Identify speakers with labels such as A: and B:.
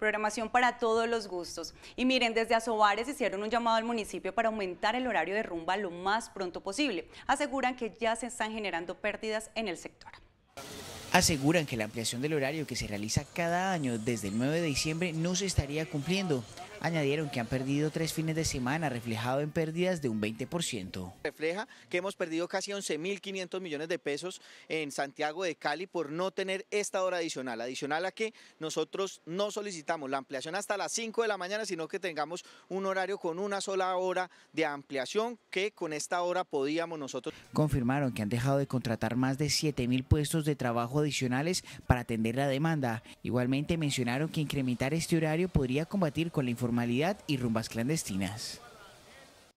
A: programación para todos los gustos. Y miren, desde Asobares hicieron un llamado al municipio para aumentar el horario de rumba lo más pronto posible. Aseguran que ya se están generando pérdidas en el sector.
B: Aseguran que la ampliación del horario que se realiza cada año desde el 9 de diciembre no se estaría cumpliendo. Añadieron que han perdido tres fines de semana, reflejado en pérdidas de un 20%.
C: Refleja que hemos perdido casi 11.500 millones de pesos en Santiago de Cali por no tener esta hora adicional. Adicional a que nosotros no solicitamos la ampliación hasta las 5 de la mañana, sino que tengamos un horario con una sola hora de ampliación que con esta hora podíamos nosotros.
B: Confirmaron que han dejado de contratar más de 7.000 puestos de trabajo adicionales para atender la demanda. Igualmente mencionaron que incrementar este horario podría combatir con la información informalidad y rumbas clandestinas.